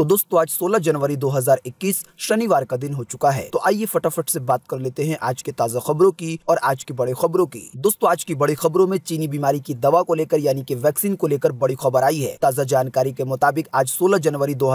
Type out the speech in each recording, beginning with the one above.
तो दोस्तों आज 16 जनवरी 2021 शनिवार का दिन हो चुका है तो आइए फटाफट से बात कर लेते हैं आज के ताजा खबरों की और आज की बड़ी खबरों की दोस्तों आज की बड़ी खबरों में चीनी बीमारी की दवा को लेकर यानी की वैक्सीन को लेकर बड़ी खबर आई है ताजा जानकारी के मुताबिक आज सोलह जनवरी दो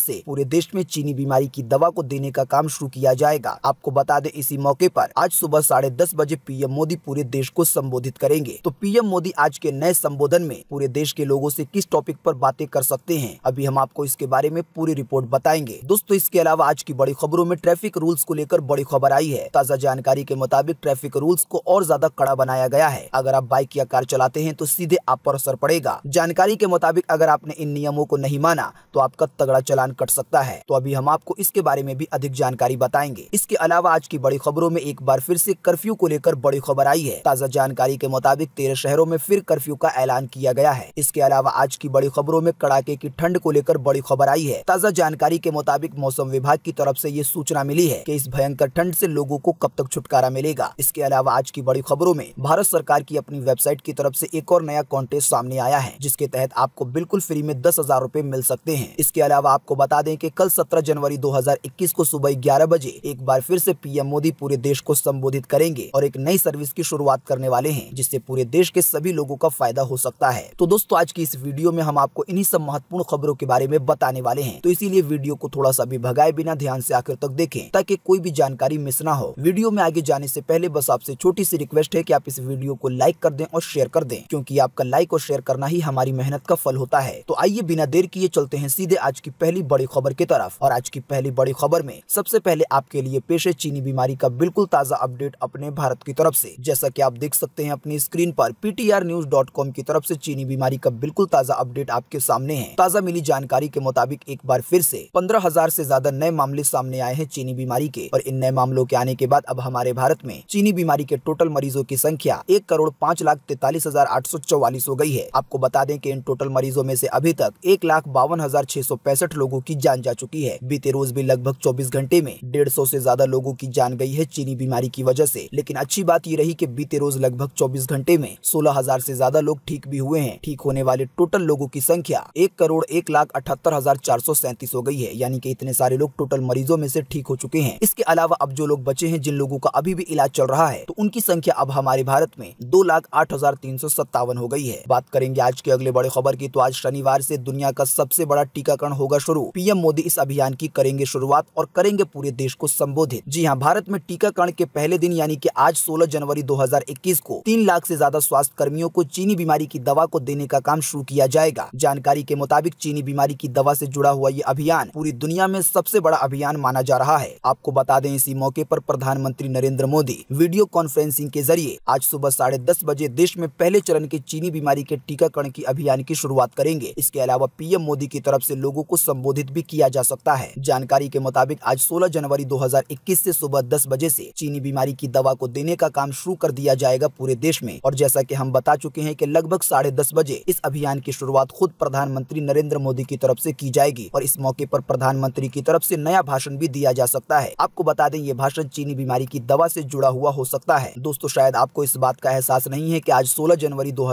से पूरे देश में चीनी बीमारी की दवा को देने का काम शुरू किया जाएगा आपको बता दे इसी मौके आरोप आज सुबह साढ़े दस बजे पीएम मोदी पूरे देश को संबोधित करेंगे तो पीएम मोदी आज के नए संबोधन में पूरे देश के लोगो ऐसी किस टॉपिक आरोप बातें कर सकते हैं अभी हम आपको इसके बारे में में पूरी रिपोर्ट बताएंगे दोस्तों इसके अलावा आज की बड़ी खबरों में ट्रैफिक रूल्स को लेकर बड़ी खबर आई है ताजा जानकारी के मुताबिक ट्रैफिक रूल्स को और ज्यादा कड़ा बनाया गया है अगर आप बाइक या कार चलाते हैं तो सीधे आप पर असर पड़ेगा जानकारी के मुताबिक अगर आपने इन नियमों को नहीं माना तो आपका तगड़ा चलान कट सकता है तो अभी हम आपको इसके बारे में भी अधिक जानकारी बताएंगे इसके अलावा आज की बड़ी खबरों में एक बार फिर से कर्फ्यू को लेकर बड़ी खबर आई है ताजा जानकारी के मुताबिक तेरह शहरों में फिर कर्फ्यू का ऐलान किया गया है इसके अलावा आज की बड़ी खबरों में कड़ाके की ठंड को लेकर बड़ी खबर आई है है ताज़ा जानकारी के मुताबिक मौसम विभाग की तरफ से ये सूचना मिली है कि इस भयंकर ठंड से लोगों को कब तक छुटकारा मिलेगा इसके अलावा आज की बड़ी खबरों में भारत सरकार की अपनी वेबसाइट की तरफ से एक और नया कॉन्टेस्ट सामने आया है जिसके तहत आपको बिल्कुल फ्री में दस हजार रूपए मिल सकते हैं इसके अलावा आपको बता दें की कल सत्रह जनवरी इक्कीस को सुबह ग्यारह बजे एक बार फिर पी पीएम मोदी पूरे देश को संबोधित करेंगे और एक नई सर्विस की शुरुआत करने वाले हैं जिससे पूरे देश के सभी लोगों का फायदा हो सकता है तो दोस्तों आज की इस वीडियो में हम आपको इन्हीं सब महत्वपूर्ण खबरों के बारे में बताने वाले वाले हैं तो इसीलिए वीडियो को थोड़ा सा भी भगाए बिना ध्यान से आखिर तक देखें ताकि कोई भी जानकारी मिस ना हो वीडियो में आगे जाने से पहले बस आपसे छोटी सी रिक्वेस्ट है कि आप इस वीडियो को लाइक कर दें और शेयर कर दें क्योंकि आपका लाइक और शेयर करना ही हमारी मेहनत का फल होता है तो आइए बिना देर किए चलते हैं सीधे आज की पहली बड़ी खबर की तरफ और आज की पहली बड़ी खबर में सबसे पहले आपके लिए पेश है चीनी बीमारी का बिल्कुल ताजा अपडेट अपने भारत की तरफ ऐसी जैसा की आप देख सकते हैं अपनी स्क्रीन डॉट पीटीआर की तरफ ऐसी चीनी बीमारी का बिल्कुल ताजा अपडेट आपके सामने है ताजा मिली जानकारी के मुताबिक मुताबिक एक बार फिर से पंद्रह हजार से ज्यादा नए मामले सामने आए हैं चीनी बीमारी के और इन नए मामलों के आने के बाद अब हमारे भारत में चीनी बीमारी के टोटल मरीजों की संख्या एक करोड़ पाँच लाख तैतालीस हजार आठ सौ चौवालीस हो गई है आपको बता दें कि इन टोटल मरीजों में से अभी तक एक लाख बावन हजार छह सौ पैंसठ लोगों की जान जा चुकी है बीते रोज भी लगभग चौबीस घंटे में डेढ़ सौ ऐसी ज्यादा लोगों की जान गई है चीनी बीमारी की वजह ऐसी लेकिन अच्छी बात ये रही की बीते रोज लगभग चौबीस घंटे में सोलह हजार ऐसी ज्यादा लोग ठीक भी हुए हैं ठीक होने वाले टोटल लोगों की संख्या एक करोड़ एक लाख अठहत्तर हजार चार हो गई है यानी कि इतने सारे लोग टोटल मरीजों में से ठीक हो चुके हैं इसके अलावा अब जो लोग बचे हैं जिन लोगों का अभी भी इलाज चल रहा है तो उनकी संख्या अब हमारे भारत में दो लाख आठ हजार तीन सौ सत्तावन हो गई है बात करेंगे आज के अगले बड़े खबर की तो आज शनिवार ऐसी दुनिया का सबसे बड़ा टीकाकरण होगा शुरू पीएम मोदी इस अभियान की करेंगे शुरुआत और करेंगे पूरे देश को संबोधित जी हाँ भारत में टीकाकरण के पहले दिन यानी कि आज 16 जनवरी 2021 को तीन लाख से ज्यादा स्वास्थ्य कर्मियों को चीनी बीमारी की दवा को देने का काम शुरू किया जाएगा जानकारी के मुताबिक चीनी बीमारी की दवा से जुड़े जुड़ा हुआ ये अभियान पूरी दुनिया में सबसे बड़ा अभियान माना जा रहा है आपको बता दें इसी मौके पर प्रधानमंत्री नरेंद्र मोदी वीडियो कॉन्फ्रेंसिंग के जरिए आज सुबह साढ़े दस बजे देश में पहले चरण के चीनी बीमारी के टीकाकरण की अभियान की शुरुआत करेंगे इसके अलावा पीएम मोदी की तरफ ऐसी लोगो को संबोधित भी किया जा सकता है जानकारी के मुताबिक आज सोलह जनवरी दो हजार सुबह दस बजे ऐसी चीनी बीमारी की दवा को देने का काम शुरू कर दिया जाएगा पूरे देश में और जैसा की हम बता चुके हैं की लगभग साढ़े दस बजे इस अभियान की शुरुआत खुद प्रधानमंत्री नरेंद्र मोदी की तरफ से की जाएगी जाएगी और इस मौके पर प्रधानमंत्री की तरफ से नया भाषण भी दिया जा सकता है आपको बता दें ये भाषण चीनी बीमारी की दवा से जुड़ा हुआ हो सकता है दोस्तों शायद आपको इस बात का एहसास नहीं है की आज सोलह जनवरी दो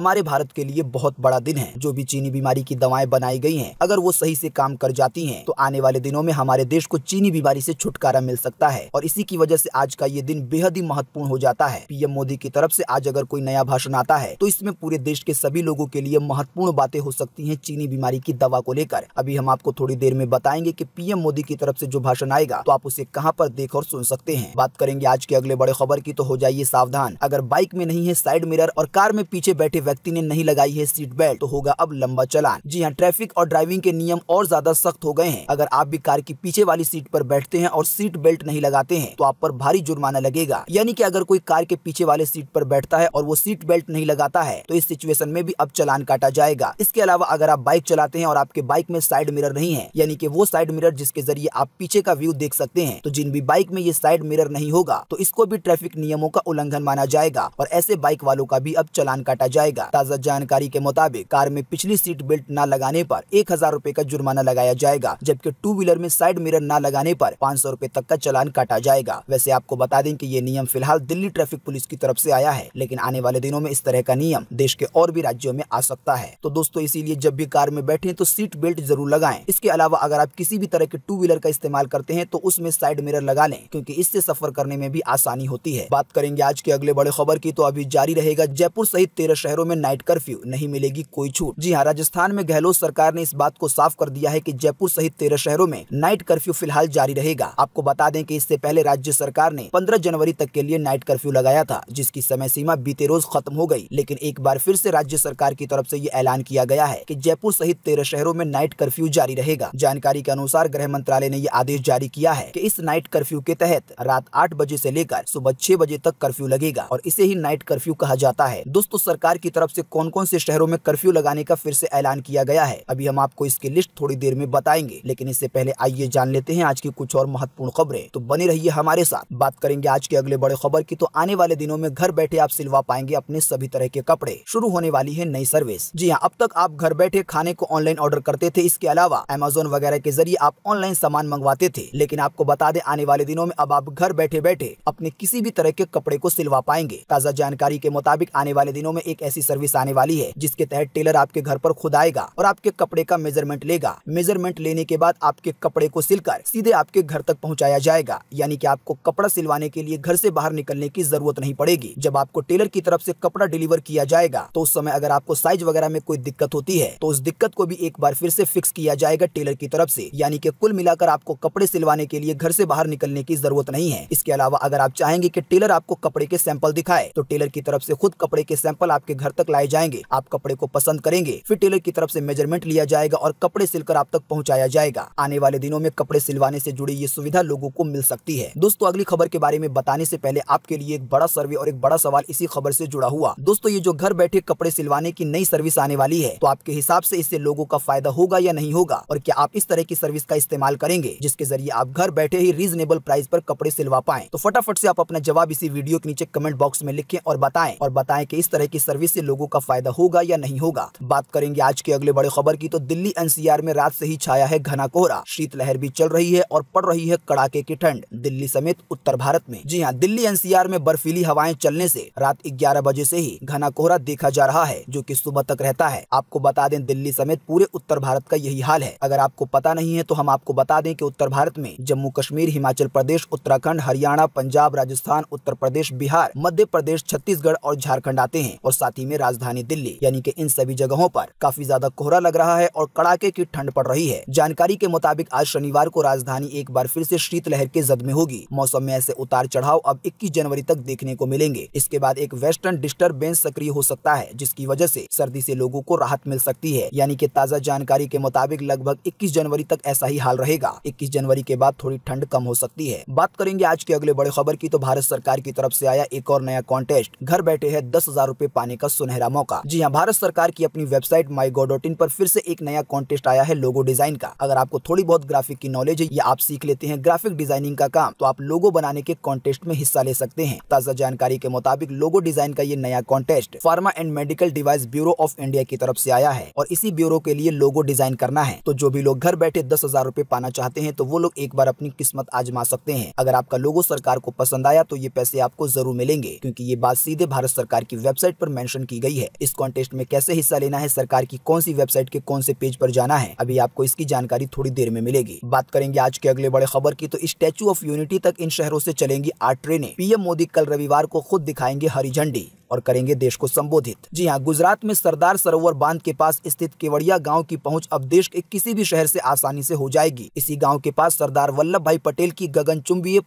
हमारे भारत के लिए बहुत बड़ा दिन है जो भी चीनी बीमारी की दवाएं बनाई गई है अगर वो सही ऐसी काम कर जाती है तो आने वाले दिनों में हमारे देश को चीनी बीमारी ऐसी छुटकारा मिल सकता है और इसी की वजह ऐसी आज का ये दिन बेहद ही महत्वपूर्ण हो जाता है पीएम मोदी की तरफ से आज अगर कोई नया भाषण आता है तो इसमें पूरे देश के सभी लोगों के लिए महत्वपूर्ण बातें हो सकती है चीनी बीमारी की दवा को लेकर लेकर अभी हम आपको थोड़ी देर में बताएंगे की पीएम मोदी की तरफ ऐसी जो भाषण आएगा तो आप उसे कहां पर देख और सुन सकते हैं बात करेंगे आज के अगले बड़े खबर की तो हो जाइए सावधान अगर बाइक में नहीं है साइड मिरर और कार में पीछे बैठे व्यक्ति ने नहीं लगाई है सीट बेल्ट तो होगा अब लंबा चलान जी हाँ ट्रैफिक और ड्राइविंग के नियम और ज्यादा सख्त हो गए हैं अगर आप भी कार की पीछे वाली सीट पर बैठते हैं और सीट बेल्ट नहीं लगाते हैं तो आप पर भारी जुर्माना लगेगा यानी कि अगर कोई कार के पीछे वाले सीट पर बैठता है और वो सीट बेल्ट नहीं लगाता है तो इस सिचुएशन में भी अब चलान काटा जाएगा इसके अलावा अगर आप बाइक चलाते हैं और आपके बाइक बाइक में साइड मिरर नहीं है यानी कि वो साइड मिरर जिसके जरिए आप पीछे का व्यू देख सकते हैं तो जिन भी बाइक में ये साइड मिरर नहीं होगा तो इसको भी ट्रैफिक नियमों का उल्लंघन माना जाएगा और ऐसे बाइक वालों का भी अब चलान काटा जाएगा ताजा जानकारी के मुताबिक कार में पिछली सीट बेल्ट न लगाने पर एक हजार रूपए का जुर्माना लगाया जाएगा जबकि टू व्हीलर में साइड मिरर न लगाने पर पाँच सौ रूपए तक का चलान काटा जाएगा वैसे आपको बता दें कि ये नियम फिलहाल दिल्ली ट्रैफिक पुलिस की तरफ से आया है लेकिन आने वाले दिनों में इस तरह का नियम देश के और भी राज्यों में आ सकता है तो दोस्तों इसीलिए जब भी कार में बैठे तो सीट बेल्ट बेल्ट जरूर लगाएं इसके अलावा अगर आप किसी भी तरह के टू व्हीलर का इस्तेमाल करते हैं तो उसमें साइड मिरर लगा लें क्योंकि इससे सफर करने में भी आसानी होती है बात करेंगे आज के अगले बड़े खबर की तो अभी जारी रहेगा जयपुर सहित तेरह शहरों में नाइट कर्फ्यू नहीं मिलेगी कोई छूट जी हाँ राजस्थान में गहलोत सरकार ने इस बात को साफ कर दिया है की जयपुर सहित तेरह शहरों में नाइट कर्फ्यू फिलहाल जारी रहेगा आपको बता दें की इससे पहले राज्य सरकार ने पंद्रह जनवरी तक के लिए नाइट कर्फ्यू लगाया था जिसकी समय सीमा बीते रोज खत्म हो गयी लेकिन एक बार फिर ऐसी राज्य सरकार की तरफ ऐसी ये ऐलान किया गया है की जयपुर सहित तेरह शहरों में नाइट कर्फ्यू जारी रहेगा जानकारी के अनुसार गृह मंत्रालय ने ये आदेश जारी किया है कि इस नाइट कर्फ्यू के तहत रात आठ बजे से लेकर सुबह छह बजे तक कर्फ्यू लगेगा और इसे ही नाइट कर्फ्यू कहा जाता है दोस्तों सरकार की तरफ से कौन कौन से शहरों में कर्फ्यू लगाने का फिर से ऐलान किया गया है अभी हम आपको इसकी लिस्ट थोड़ी देर में बताएंगे लेकिन इससे पहले आइए जान लेते हैं आज की कुछ और महत्वपूर्ण खबरें तो बने रहिए हमारे साथ बात करेंगे आज के अगले बड़े खबर की तो आने वाले दिनों में घर बैठे आप सिलवा पाएंगे अपने सभी तरह के कपड़े शुरू होने वाली है नई सर्विस जी हाँ अब तक आप घर बैठे खाने को ऑनलाइन ऑर्डर करते करते थे इसके अलावा अमेजोन वगैरह के जरिए आप ऑनलाइन सामान मंगवाते थे लेकिन आपको बता दें आने वाले दिनों में अब आप घर बैठे बैठे अपने किसी भी तरह के कपड़े को सिलवा पाएंगे ताजा जानकारी के मुताबिक आने वाले दिनों में एक ऐसी सर्विस आने वाली है जिसके तहत टेलर आपके घर आरोप खुद आएगा और आपके कपड़े का मेजरमेंट लेगा मेजरमेंट लेने के बाद आपके कपड़े को सिलकर सीधे आपके घर तक पहुँचाया जाएगा यानी की आपको कपड़ा सिलवाने के लिए घर ऐसी बाहर निकलने की जरूरत नहीं पड़ेगी जब आपको टेलर की तरफ ऐसी कपड़ा डिलीवर किया जाएगा तो उस समय अगर आपको साइज वगैरह में कोई दिक्कत होती है तो उस दिक्कत को भी एक बार फिर फिर से फिक्स किया जाएगा टेलर की तरफ से यानी कि कुल मिलाकर आपको कपड़े सिलवाने के लिए घर से बाहर निकलने की जरूरत नहीं है इसके अलावा अगर आप चाहेंगे कि टेलर आपको कपड़े के सैंपल दिखाए तो टेलर की तरफ से खुद कपड़े के सैंपल आपके घर तक लाए जाएंगे आप कपड़े को पसंद करेंगे फिर टेलर की तरफ ऐसी मेजरमेंट लिया जाएगा और कपड़े सिलकर आप तक पहुँचाया जाएगा आने वाले दिनों में कपड़े सिलवाने ऐसी जुड़ी ये सुविधा लोगो को मिल सकती है दोस्तों अगली खबर के बारे में बताने ऐसी पहले आपके लिए एक बड़ा सर्वे और एक बड़ा सवाल इसी खबर ऐसी जुड़ा हुआ दोस्तों ये जो घर बैठे कपड़े सिलवाने की नई सर्विस आने वाली है तो आपके हिसाब से इससे लोगों का फायदा होगा या नहीं होगा और क्या आप इस तरह की सर्विस का इस्तेमाल करेंगे जिसके जरिए आप घर बैठे ही रीजनेबल प्राइस पर कपड़े सिलवा पाए तो फटाफट से आप अपना जवाब इसी वीडियो के नीचे कमेंट बॉक्स में लिखें और बताएं और बताएं कि इस तरह की सर्विस से लोगों का फायदा होगा या नहीं होगा बात करेंगे आज के अगले बड़े खबर की तो दिल्ली एनसीआर में रात से ही छाया है घना कोहरा शीतलहर भी चल रही है और पड़ रही है कड़ाके की ठंड दिल्ली समेत उत्तर भारत में जी हाँ दिल्ली एनसीआर में बर्फीली हवाएं चलने ऐसी रात ग्यारह बजे ऐसी ही घना कोहरा देखा जा रहा है जो की सुबह तक रहता है आपको बता दें दिल्ली समेत पूरे उत्तर भारत भारत का यही हाल है अगर आपको पता नहीं है तो हम आपको बता दें कि उत्तर भारत में जम्मू कश्मीर हिमाचल प्रदेश उत्तराखंड हरियाणा पंजाब राजस्थान उत्तर प्रदेश बिहार मध्य प्रदेश छत्तीसगढ़ और झारखंड आते हैं और साथ ही में राजधानी दिल्ली यानी कि इन सभी जगहों पर काफी ज्यादा कोहरा लग रहा है और कड़ाके की ठंड पड़ रही है जानकारी के मुताबिक आज शनिवार को राजधानी एक बार फिर ऐसी शीतलहर के जद में होगी मौसम में ऐसे उतार चढ़ाव अब इक्कीस जनवरी तक देखने को मिलेंगे इसके बाद एक वेस्टर्न डिस्टर्बेंस सक्रिय हो सकता है जिसकी वजह से सर्दी से लोगों को राहत मिल सकती है यानी कि ताजा जानकारी जानकारी के मुताबिक लगभग 21 जनवरी तक ऐसा ही हाल रहेगा 21 जनवरी के बाद थोड़ी ठंड कम हो सकती है बात करेंगे आज के अगले बड़े खबर की तो भारत सरकार की तरफ ऐसी आया एक और नया कॉन्टेस्ट घर बैठे है दस हजार रूपए पाने का सुनहरा मौका जी हाँ भारत सरकार की अपनी website my go dot in फिर ऐसी एक नया कॉन्टेस्ट आया है लोगो डिजाइन का अगर आपको थोड़ी बहुत ग्राफिक की नॉलेज है या आप सीख लेते हैं ग्राफिक डिजाइनिंग का काम तो आप लोगो बनाने के कॉन्टेस्ट में हिस्सा ले सकते हैं ताजा जानकारी के मुताबिक लोगो डिजाइन का ये नया contest pharma and medical device bureau of India की तरफ से आया है और इसी ब्यूरो के लिए लोगो डिजाइन करना है तो जो भी लोग घर बैठे दस हजार रूपए पाना चाहते हैं तो वो लोग एक बार अपनी किस्मत आजमा सकते हैं अगर आपका लोगो सरकार को पसंद आया तो ये पैसे आपको जरूर मिलेंगे क्यूँकी ये बात सीधे भारत सरकार की वेबसाइट पर मेंशन की गई है इस कॉन्टेस्ट में कैसे हिस्सा लेना है सरकार की कौन सी वेबसाइट के कौन से पेज पर जाना है अभी आपको इसकी जानकारी थोड़ी देर में मिलेगी बात करेंगे आज के अगले बड़े खबर की तो स्टेचू ऑफ यूनिटी तक इन शहरों ऐसी चलेंगी आठ ट्रेनें पीएम मोदी कल रविवार को खुद दिखाएंगे हरी झंडी और करेंगे देश को संबोधित जी हाँ गुजरात में सरदार सरोवर बांध के पास स्थित केवड़िया गाँव की पहुँच अब देश के किसी भी शहर ऐसी आसानी ऐसी हो जाएगी इसी गाँव के पास सरदार वल्लभ भाई पटेल की गगन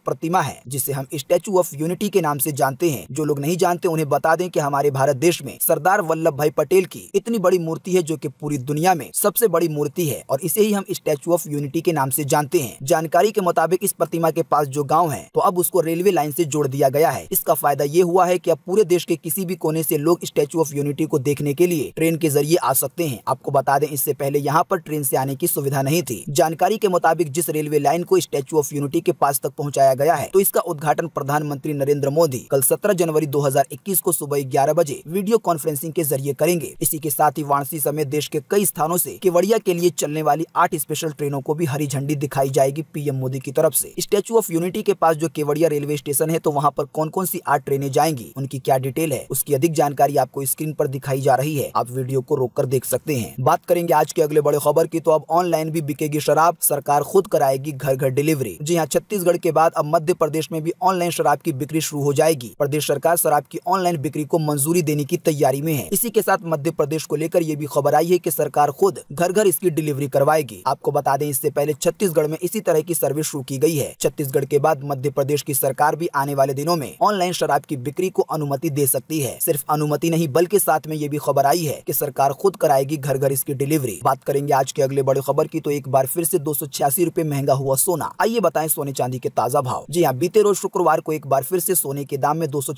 प्रतिमा है जिसे हम स्टेचू ऑफ यूनिटी के नाम से जानते हैं जो लोग नहीं जानते उन्हें बता दें की हमारे भारत देश में सरदार वल्लभ भाई पटेल की इतनी बड़ी मूर्ति है जो कि पूरी दुनिया में सबसे बड़ी मूर्ति है और इसे ही हम स्टेचू ऑफ यूनिटी के नाम से जानते हैं जानकारी के मुताबिक इस प्रतिमा के पास जो गाँव है तो अब उसको रेलवे लाइन ऐसी जोड़ दिया गया है इसका फायदा ये हुआ है की अब पूरे देश के किसी किसी भी कोने से लोग स्टेचू ऑफ यूनिटी को देखने के लिए ट्रेन के जरिए आ सकते हैं आपको बता दें इससे पहले यहाँ पर ट्रेन से आने की सुविधा नहीं थी जानकारी के मुताबिक जिस रेलवे लाइन को स्टेचू ऑफ यूनिटी के पास तक पहुँचाया गया है तो इसका उद्घाटन प्रधानमंत्री नरेंद्र मोदी कल सत्रह जनवरी दो को सुबह ग्यारह बजे वीडियो कॉन्फ्रेंसिंग के जरिए करेंगे इसी के साथ ही वाराणसी समेत देश के कई स्थानों ऐसी केवड़िया के लिए चलने वाली आठ स्पेशल ट्रेनों को भी हरी झंडी दिखाई जाएगी पीएम मोदी की तरफ ऐसी स्टेचू ऑफ यूनिटी के पास जो केवड़िया रेलवे स्टेशन है तो वहाँ पर कौन कौन सी आठ ट्रेनें जाएंगी उनकी क्या डिटेल है है उसकी अधिक जानकारी आपको स्क्रीन पर दिखाई जा रही है आप वीडियो को रोक कर देख सकते हैं बात करेंगे आज के अगले बड़े खबर की तो अब ऑनलाइन भी बिकेगी शराब सरकार खुद कराएगी घर घर डिलीवरी जी हाँ छत्तीसगढ़ के बाद अब मध्य प्रदेश में भी ऑनलाइन शराब की बिक्री शुरू हो जाएगी प्रदेश सरकार शराब की ऑनलाइन बिक्री को मंजूरी देने की तैयारी में है इसी के साथ मध्य प्रदेश को लेकर ये भी खबर आई है की सरकार खुद घर घर इसकी डिलीवरी करवाएगी आपको बता दें इससे पहले छत्तीसगढ़ में इसी तरह की सर्विस शुरू की गई है छत्तीसगढ़ के बाद मध्य प्रदेश की सरकार भी आने वाले दिनों में ऑनलाइन शराब की बिक्री को अनुमति दे सकती सकती है सिर्फ अनुमति नहीं बल्कि साथ में ये भी खबर आई है की सरकार खुद कराएगी घर घर इसकी डिलीवरी बात करेंगे आज के अगले बड़े खबर की तो एक बार फिर से दो सौ महंगा हुआ सोना आइए बताए सोने चांदी के ताजा भाव जी हाँ बीते रोज शुक्रवार को एक बार फिर ऐसी सोने के दाम में दो सौ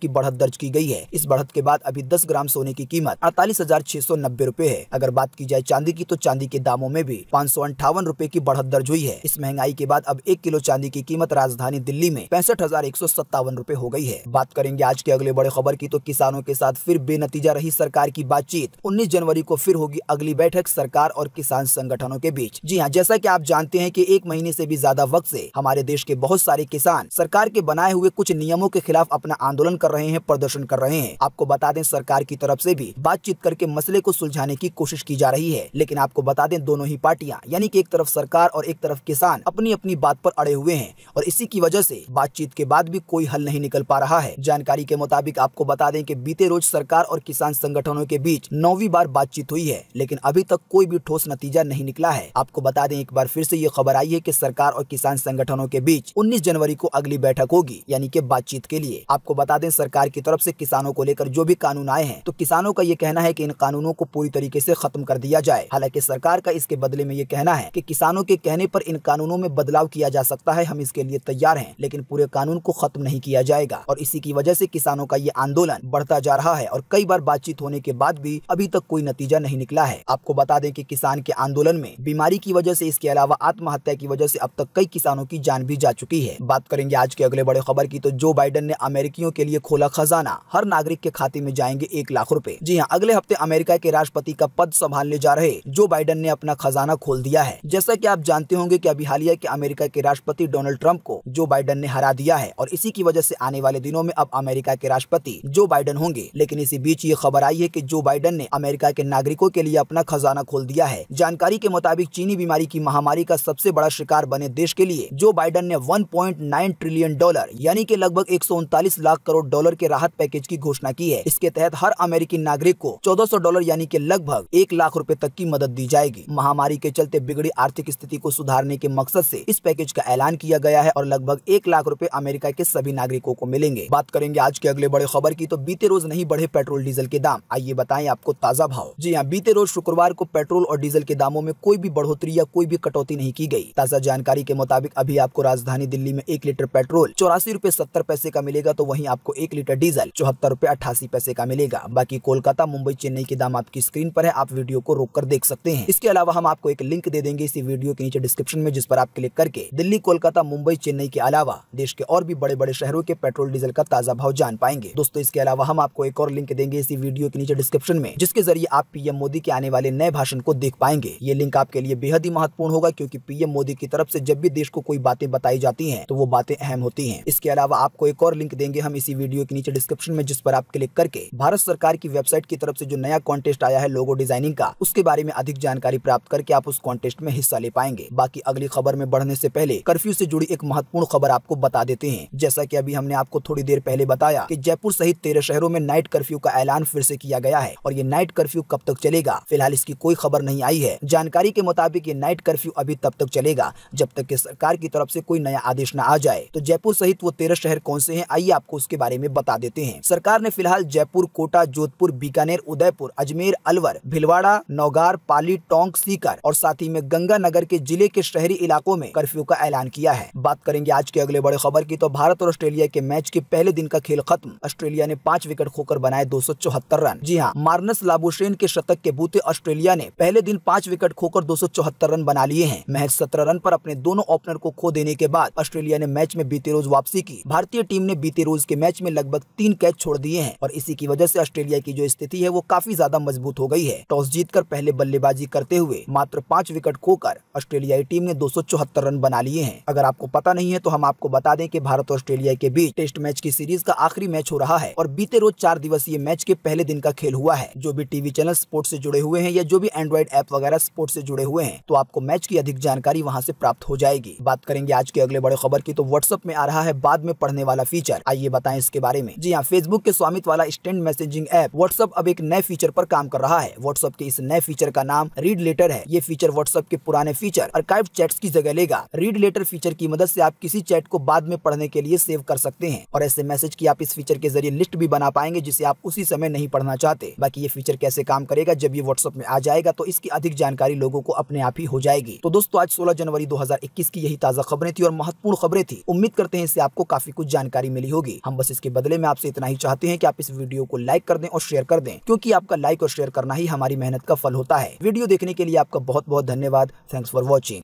की बढ़त दर्ज की गयी है इस बढ़त के बाद अभी दस ग्राम सोने की कीमत अड़तालीस हजार छह सौ नब्बे रूपए है अगर बात की जाए चांदी की तो चांदी के दामों में भी पाँच सौ अंठावन रूपए की बढ़त दर्ज हुई है इस महंगाई के बाद अब एक किलो चांदी की कीमत राजधानी दिल्ली में पैंसठ हजार एक सौ सत्तावन रूपए हो गई है बात करेंगे आज के अगले बड़े खबर खबर की तो किसानों के साथ फिर बेनतीजा रही सरकार की बातचीत उन्नीस जनवरी को फिर होगी अगली बैठक सरकार और किसान संगठनों के बीच जी हाँ जैसा की आप जानते हैं की एक महीने ऐसी भी ज्यादा वक्त ऐसी हमारे देश के बहुत सारे किसान सरकार के बनाए हुए कुछ नियमों के खिलाफ अपना आंदोलन कर रहे हैं प्रदर्शन कर रहे हैं आपको बता दें सरकार की तरफ से भी बातचीत करके मसले को सुलझाने की कोशिश की जा रही है लेकिन आपको बता दें दोनों ही पार्टियां यानी कि एक तरफ सरकार और एक तरफ किसान अपनी अपनी बात पर अड़े हुए हैं और इसी की वजह से बातचीत के बाद भी कोई हल नहीं निकल पा रहा है जानकारी के मुताबिक आप आपको बता दें कि बीते रोज सरकार और किसान संगठनों के बीच नौवीं बार बातचीत हुई है लेकिन अभी तक कोई भी ठोस नतीजा नहीं निकला है आपको बता दें एक बार फिर से ये खबर आई है की सरकार और किसान संगठनों के बीच उन्नीस जनवरी को अगली बैठक होगी यानी कि बातचीत के लिए आपको बता दें सरकार की तरफ ऐसी किसानों को लेकर जो भी कानून आए हैं तो किसानों का ये कहना है की इन कानूनों को पूरी तरीके ऐसी खत्म कर दिया जाए हालांकि सरकार का इसके बदले में ये कहना है की किसानों के कहने आरोप इन कानूनों में बदलाव किया जा सकता है हम इसके लिए तैयार है लेकिन पूरे कानून को खत्म नहीं किया जाएगा और इसी की वजह से किसानों का ये आंदोलन बढ़ता जा रहा है और कई बार बातचीत होने के बाद भी अभी तक कोई नतीजा नहीं निकला है आपको बता दें कि किसान के आंदोलन में बीमारी की वजह से इसके अलावा आत्महत्या की वजह से अब तक कई किसानों की जान भी जा चुकी है बात करेंगे आज के अगले बड़े खबर की तो जो बाइडन ने अमेरिकियों के लिए खोला खजाना हर नागरिक के खाते में जाएंगे एक लाख रूपए जी हाँ अगले हफ्ते अमेरिका के राष्ट्रपति का पद संभालने जा रहे जो बाइडन ने अपना खजाना खोल दिया है जैसा की आप जानते होंगे की अभी हालिया के अमेरिका के राष्ट्रपति डोनाल्ड ट्रंप को जो बाइडन ने हरा दिया है और इसी की वजह से आने वाले दिनों में अब अमेरिका के राष्ट्रपति राष्ट्रपति जो बाइडन होंगे लेकिन इसी बीच ये खबर आई है की जो बाइडन ने अमेरिका के नागरिकों के लिए अपना खजाना खोल दिया है जानकारी के मुताबिक चीनी बीमारी की महामारी का सबसे बड़ा शिकार बने देश के लिए जो बाइडन ने वन ट्रिलियन डॉलर यानी कि लगभग एक लाख करोड़ डॉलर के राहत पैकेज की घोषणा की है इसके तहत हर अमेरिकी नागरिक को 1400 डॉलर यानी कि लगभग एक लाख रुपए तक की मदद दी जाएगी महामारी के चलते बिगड़ी आर्थिक स्थिति को सुधारने के मकसद से इस पैकेज का ऐलान किया गया है और लगभग एक लाख रुपए अमेरिका के सभी नागरिकों को मिलेंगे बात करेंगे आज के अगले बड़े खबर खबर की तो बीते रोज नहीं बढ़े पेट्रोल डीजल के दाम आइए बताएं आपको ताजा भाव जी हाँ बीते रोज शुक्रवार को पेट्रोल और डीजल के दामों में कोई भी बढ़ोतरी या कोई भी कटौती नहीं की गई ताजा जानकारी के मुताबिक अभी आपको राजधानी दिल्ली में एक लीटर पेट्रोल चौरासी रूपए सत्तर पैसे का मिलेगा तो वही आपको एक लीटर डीजल चौहत्तर रूपए अट्ठासी पैसे का मिलेगा बाकी कोलकाता मुंबई चेन्नई के दाम आपकी स्क्रीन पर है आप वीडियो को रोक कर देख सकते हैं इसके अलावा हम आपको एक लिंक दे देंगे इसी वीडियो के नीचे डिस्क्रिप्शन में जिस पर आप क्लिक करके दिल्ली कोलकाता मुंबई चेन्नई के अलावा देश के और भी बड़े बड़े शहरों के पेट्रोल डीजल का ताजा भाव जान पाएंगे दोस्तों दोस्तों इसके अलावा हम आपको एक और लिंक देंगे इसी वीडियो के नीचे डिस्क्रिप्शन में जिसके जरिए आप पीएम मोदी के आने वाले नए भाषण को देख पाएंगे ये लिंक आपके लिए बेहद ही महत्वपूर्ण होगा क्योंकि पीएम मोदी की तरफ से जब भी देश को कोई बातें बताई जाती है तो वो बातें अहम होती है इसके अलावा आपको एक और लिंक देंगे हम इसी वीडियो के नीचे डिस्क्रिप्शन में जिस पर आप क्लिक करके भारत सरकार की वेबसाइट की तरफ से जो नया कॉन्टेस्ट आया है लोगो डिजाइनिंग का उसके बारे में अधिक जानकारी प्राप्त करके आप उस कॉन्टेस्ट में हिस्सा ले पाएंगे बाकी अगली खबर में बढ़ने ऐसी पहले कर्फ्यू ऐसी जुड़ी एक महत्वपूर्ण खबर आपको बता देते हैं जैसा की अभी हमने आपको थोड़ी देर पहले बताया कि जयपुर सहित तेरह शहरों में नाइट कर्फ्यू का ऐलान फिर से किया गया है और ये नाइट कर्फ्यू कब तक चलेगा फिलहाल इसकी कोई खबर नहीं आई है जानकारी के मुताबिक ये नाइट कर्फ्यू अभी तब तक चलेगा जब तक की सरकार की तरफ ऐसी कोई नया आदेश न आ जाए तो जयपुर सहित वो तेरह शहर कौन से है आइए आपको उसके बारे में बता देते हैं सरकार ने फिलहाल जयपुर कोटा जोधपुर बीकानेर उदयपुर अजमेर अलवर भिलवाड़ा नौगार पाली टोंक सीकर और साथ ही में गंगानगर के जिले के शहरी इलाकों में कर्फ्यू का ऐलान किया है बात करेंगे आज के अगले बड़े खबर की तो भारत और ऑस्ट्रेलिया के मैच के पहले दिन का खेल खत्म ऑस्ट्रेलिया ऑस्ट्रेलिया ने पांच विकेट खोकर बनाए दो रन जी हाँ मार्नस लाबोशेन के शतक के बूते ऑस्ट्रेलिया ने पहले दिन पांच विकेट खोकर दो रन बना लिए हैं महज सत्रह रन आरोप अपने दोनों ओपनर को खो देने के बाद ऑस्ट्रेलिया ने मैच में बीते रोज वापसी की भारतीय टीम ने बीते रोज के मैच में लगभग तीन कैच छोड़ दिए हैं और इसी की वजह से ऑस्ट्रेलिया की जो स्थिति है वो काफी ज्यादा मजबूत हो गई है टॉस जीतकर पहले बल्लेबाजी करते हुए मात्र पांच विकेट खोकर ऑस्ट्रेलियाई टीम ने दो रन बना लिए हैं अगर आपको पता नहीं है तो हम आपको बता दें कि भारत और ऑस्ट्रेलिया के बीच टेस्ट मैच की सीरीज का आखिरी मैच हो रहा है और बीते रोज चार दिवसीय मैच के पहले दिन का खेल हुआ है जो भी टीवी चैनल स्पोर्ट ऐसी जुड़े हुए हैं या जो भी एंड्रॉइड ऐप वगैरह स्पोर्ट ऐसी जुड़े हुए हैं तो आपको मैच की अधिक जानकारी वहाँ ऐसी प्राप्त हो जाएगी बात करेंगे आज के अगले बड़े खबर की तो व्हाट्सएप में आ रहा है बाद में पढ़ने वाला फीचर आइए बताए इसके बारे में जी हाँ फेसबुक के स्वामित्व वाला स्टैंड मैसेजिंग ऐप व्हाट्सएप अब एक नए फीचर पर काम कर रहा है व्हाट्सएप के इस नए फीचर का नाम रीड लेटर है ये फीचर व्हाट्सएप के पुराने फीचर अर्काइव चैट्स की जगह लेगा रीड लेटर फीचर की मदद से आप किसी चैट को बाद में पढ़ने के लिए सेव कर सकते हैं और ऐसे मैसेज की आप इस फीचर के जरिए लिए लिस्ट भी बना पाएंगे जिसे आप उसी समय नहीं पढ़ना चाहते बाकी ये फीचर कैसे काम करेगा जब ये व्हाट्सअप में आ जाएगा तो इसकी अधिक जानकारी लोगों को अपने आप ही हो जाएगी तो दोस्तों आज सोलह जनवरी दो की यही ताजा खबरें थी और महत्वपूर्ण खबरें थी उम्मीद करते हैं इससे आपको काफी कुछ जानकारी मिली होगी हम बस इसके बदले में आपसे इतना ही चाहते हैं की आप इस वीडियो को लाइक कर दें और शेयर कर दें क्यूँकी आपका लाइक और शेयर करना ही हमारी मेहनत का फल होता है वीडियो देखने के लिए आपका बहुत बहुत धन्यवाद थैंक्स फॉर वॉचिंग